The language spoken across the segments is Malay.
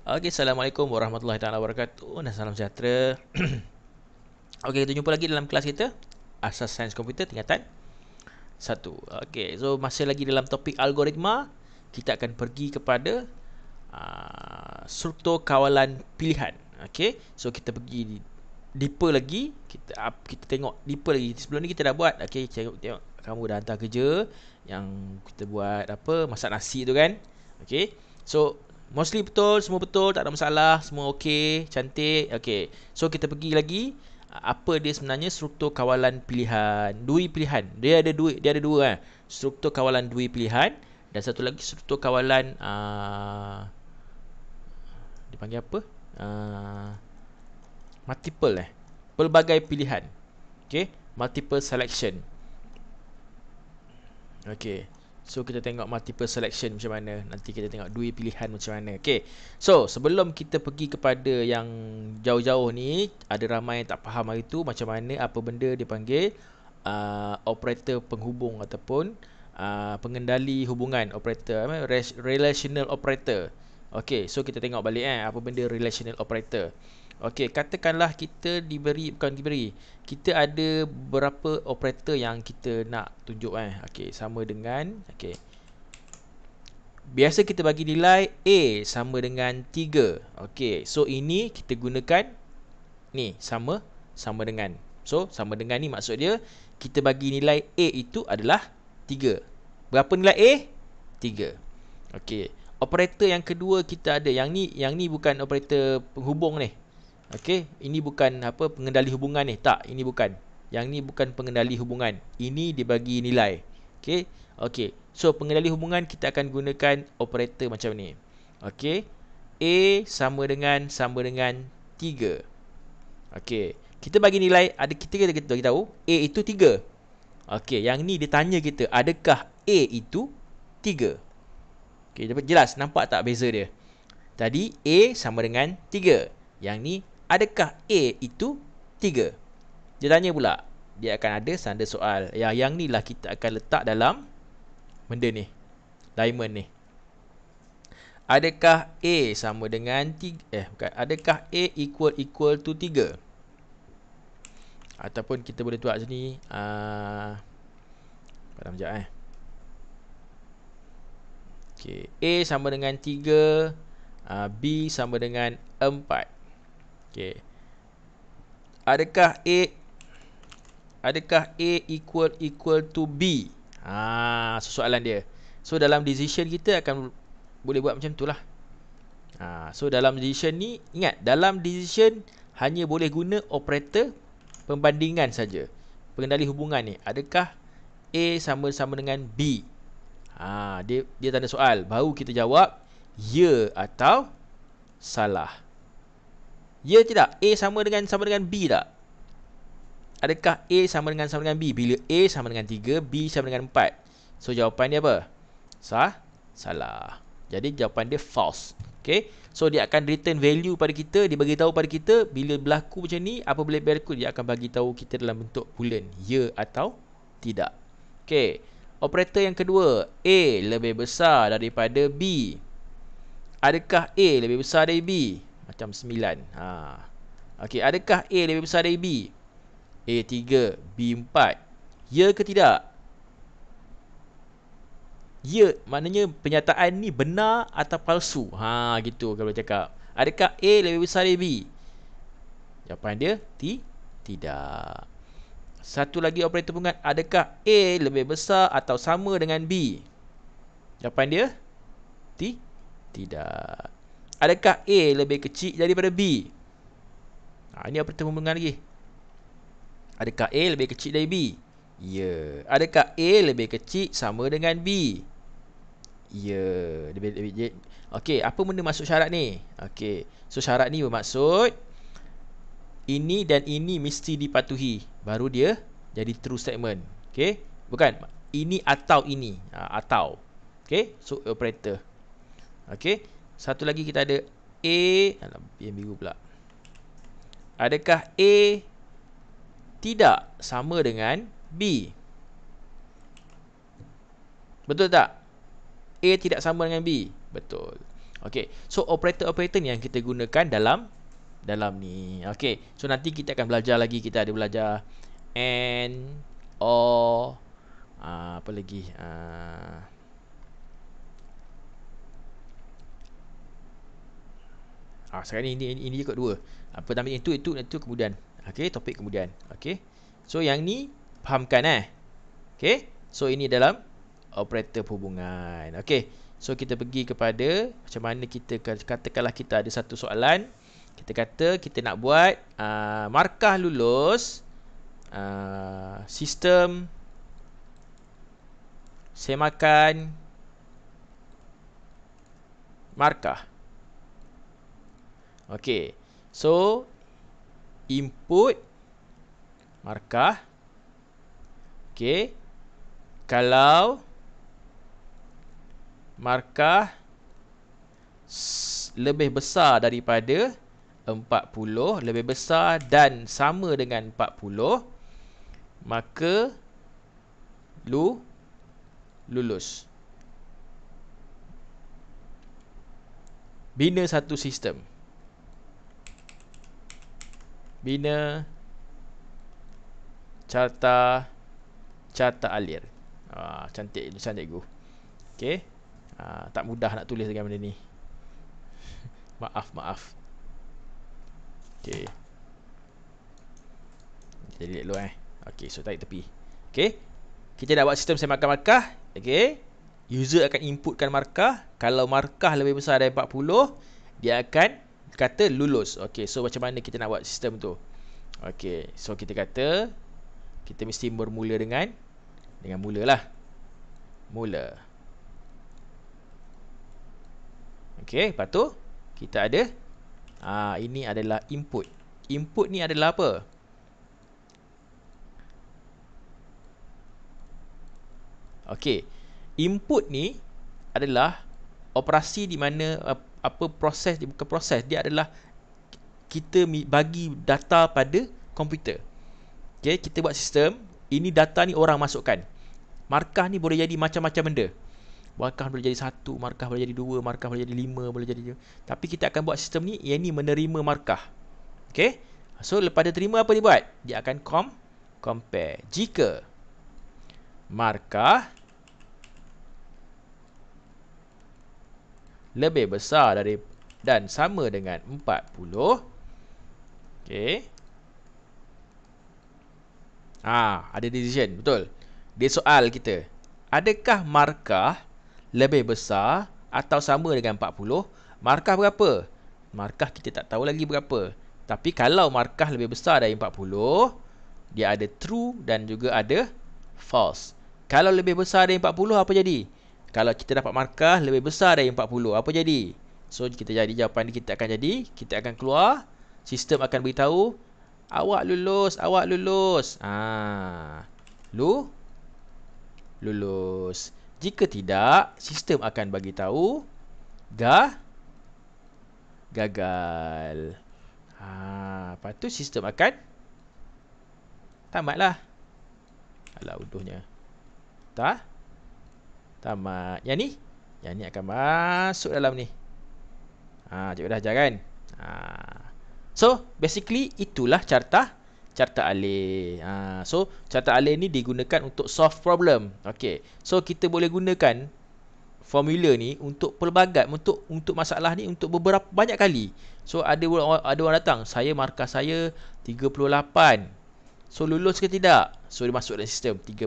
Okay, Assalamualaikum Warahmatullahi Ta'ala Wabarakatuh dan salam sejahtera. Okey, kita jumpa lagi dalam kelas kita Asas Sains Komputer Tingkatan 1. Okey, so masih lagi dalam topik algoritma, kita akan pergi kepada uh, struktur kawalan pilihan. Okey, so kita pergi deeper lagi, kita kita tengok deeper lagi. Sebelum ni kita dah buat, Okay, tengok, tengok kamu dah hantar kerja yang kita buat apa, masak nasi tu kan. Okay, so Mostly betul, semua betul, tak ada masalah, semua okey, cantik. Okey. So kita pergi lagi apa dia sebenarnya struktur kawalan pilihan, duit pilihan. Dia ada dua, dia ada dua eh. Struktur kawalan duit pilihan dan satu lagi struktur kawalan a uh, dipanggil apa? Uh, multiple eh. Pelbagai pilihan. Okey, multiple selection. Okey. So kita tengok multiple selection macam mana Nanti kita tengok dua pilihan macam mana Okay So sebelum kita pergi kepada yang jauh-jauh ni Ada ramai yang tak faham hari tu Macam mana apa benda dia panggil uh, Operator penghubung ataupun uh, Pengendali hubungan operator Relational operator Okay so kita tengok balik eh Apa benda relational operator Okey, katakanlah kita diberi bukan diberi. Kita ada berapa operator yang kita nak tunjuk eh. Okey, sama dengan okey. Biasa kita bagi nilai A sama dengan 3. Okey, so ini kita gunakan ni sama sama dengan. So sama dengan ni maksud dia kita bagi nilai A itu adalah 3. Berapa nilai A? 3. Okey. Operator yang kedua kita ada. Yang ni yang ni bukan operator penghubung ni. Okey, ini bukan apa pengendali hubungan ni. Tak, ini bukan. Yang ni bukan pengendali hubungan. Ini dibagi nilai. Okey. Okey. So pengendali hubungan kita akan gunakan operator macam ni. Okey. A sama dengan sama dengan 3. Okey. Kita bagi nilai ada kita kita kita tahu A itu 3. Okey, yang ni dia tanya kita adakah A itu 3. Okey, dapat jelas nampak tak beza dia? Tadi A sama dengan 3. Yang ni adakah A itu 3? Dia tanya pula. Dia akan ada sanda soal. Ya, yang ni lah kita akan letak dalam benda ni. Diamond ni. Adakah A sama dengan 3? Eh, bukan. Adakah A equal equal to 3? Ataupun kita boleh tuak sini. Uh, ah, sekejap eh. Okay. A sama dengan 3. Uh, ah, B sama dengan 4. Okay. Adakah A Adakah A equal equal to B? Ha, so soalan dia. So dalam decision kita akan boleh buat macam itulah. Ha, so dalam decision ni ingat dalam decision hanya boleh guna operator pembandingan saja. Pengendali hubungan ni adakah A sama sama dengan B? Ha, dia dia tanda soal baru kita jawab ya atau salah. Ya tidak? A sama dengan sama dengan B tak? Adakah A sama dengan sama dengan B? Bila A sama dengan 3, B sama dengan 4. So jawapan dia apa? Sah? Salah. Jadi jawapan dia false. Okay. So dia akan return value pada kita, dia bagi tahu pada kita bila berlaku macam ni, apa boleh berlaku dia akan bagi tahu kita dalam bentuk bulan ya atau tidak. Okay. Operator yang kedua, A lebih besar daripada B. Adakah A lebih besar daripada B? Macam 9 ha. Okey, adakah A lebih besar dari B? A 3, B 4 Ya ke tidak? Ya, maknanya penyataan ni benar atau palsu? Ha, gitu kalau boleh cakap Adakah A lebih besar dari B? Jawapan dia, T Tidak Satu lagi operator pungkat Adakah A lebih besar atau sama dengan B? Jawapan dia, T Tidak Adakah A lebih kecil daripada B? Ha, ini apa temu pertemuan lagi? Adakah A lebih kecil dari B? Ya. Adakah A lebih kecil sama dengan B? Ya. Lebih, lebih, lebih. Okey, apa benda masuk syarat ni? Okey. So syarat ni bermaksud ini dan ini mesti dipatuhi baru dia jadi true statement. Okey? Bukan ini atau ini. Ha, atau. Okey? So operator. Okey? Satu lagi kita ada A Alah, Yang biru pula Adakah A Tidak sama dengan B Betul tak? A tidak sama dengan B Betul Okay So operator-operator ni yang kita gunakan dalam Dalam ni Okay So nanti kita akan belajar lagi Kita ada belajar And Or uh, ah, Apa lagi Haa uh, Ha, sekarang ini, ini ini ini juga dua. Ha, pertama itu itu itu kemudian. Okey, topik kemudian. Okey. So yang ni fahamkan eh. Okey. So ini dalam operator perhubungan. Okey. So kita pergi kepada macam mana kita katakanlah kita ada satu soalan. Kita kata kita nak buat uh, markah lulus uh, sistem semakan markah. Okey. So input markah okey kalau markah lebih besar daripada 40 lebih besar dan sama dengan 40 maka lu lulus bina satu sistem bina carta carta alir. Ah cantik tulisan cikgu. Okey. Ah tak mudah nak tulis dengan benda ni. maaf, maaf. Okey. Jadi dulu eh. Okey, so tarik tepi. Okey. Kita dah buat sistem semak markah. Okey. User akan inputkan markah. Kalau markah lebih besar daripada 40, dia akan kata lulus. Okey, so macam mana kita nak buat sistem tu? Okey, so kita kata kita mesti bermula dengan dengan mula lah. Mula. Okey, lepas tu kita ada ah ini adalah input. Input ni adalah apa? Okey. Input ni adalah operasi di mana uh, apa proses dia bukan proses dia adalah kita bagi data pada komputer. Okey, kita buat sistem, ini data ni orang masukkan. Markah ni boleh jadi macam-macam benda. Markah boleh jadi satu, markah boleh jadi dua, markah boleh jadi lima, boleh jadi dia. Tapi kita akan buat sistem ni yang ni menerima markah. Okey. So lepas dia terima apa dia buat? Dia akan com compare. Jika markah lebih besar dari dan sama dengan 40. Okey. Ah, ada decision, betul. Dia soal kita. Adakah markah lebih besar atau sama dengan 40? Markah berapa? Markah kita tak tahu lagi berapa. Tapi kalau markah lebih besar dari 40, dia ada true dan juga ada false. Kalau lebih besar dari 40 apa jadi? Kalau kita dapat markah lebih besar dari 40 Apa jadi? So kita jadi jawapan ni kita akan jadi Kita akan keluar Sistem akan beritahu Awak lulus Awak lulus Ah, Lu Lulus Jika tidak Sistem akan bagi tahu Gah Gagal Ah, Lepas tu sistem akan Tamatlah Alah utuhnya Tak? Tamat. Yang ni? Yang ni akan masuk dalam ni. Ha, cikgu dah ajar kan? Ha. So, basically itulah carta carta alih. Ha, so, carta alih ni digunakan untuk solve problem. Okay. So, kita boleh gunakan formula ni untuk pelbagai untuk untuk masalah ni untuk beberapa banyak kali. So ada orang, ada orang datang, saya markah saya 38. So lulus ke tidak? So dia masuk dalam sistem 38.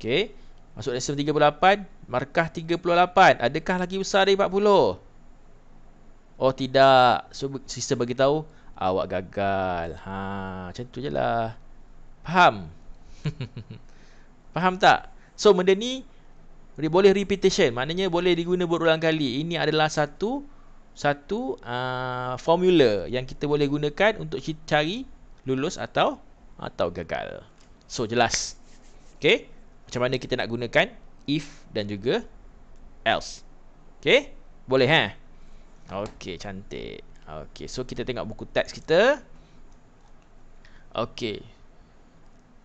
Okey. Masuk lesson 38 Markah 38 Adakah lagi besar dari 40? Oh tidak So sistem bagi tahu Awak gagal ha, Macam tu je lah Faham? Faham tak? So benda ni Boleh repetition Maknanya boleh diguna berulang kali Ini adalah satu Satu uh, Formula Yang kita boleh gunakan Untuk cari Lulus atau Atau gagal So jelas Okay macam mana kita nak gunakan if dan juga else. Okay? Boleh, ha? Okay, cantik. Okay, so kita tengok buku teks kita. Okay.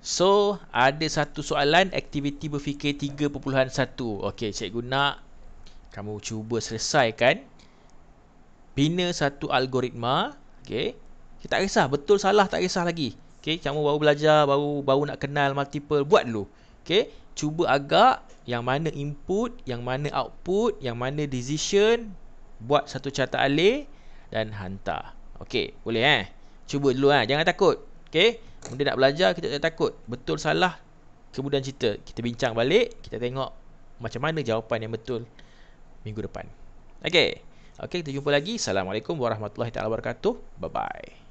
So, ada satu soalan aktiviti berfikir 3.1. Okay, cikgu nak kamu cuba selesaikan. Bina satu algoritma. Okay. Kita tak kisah. Betul, salah, tak kisah lagi. Okay, kamu baru belajar, baru baru nak kenal multiple. Buat dulu. Okay, cuba agak yang mana input, yang mana output, yang mana decision. Buat satu carta alih dan hantar. Okay, boleh eh? Cuba dulu eh? Jangan takut. Okay, kemudian nak belajar, kita tak takut. Betul salah, kemudian cerita. Kita bincang balik, kita tengok macam mana jawapan yang betul minggu depan. Okay, okay kita jumpa lagi. Assalamualaikum warahmatullahi taala wabarakatuh. Bye-bye.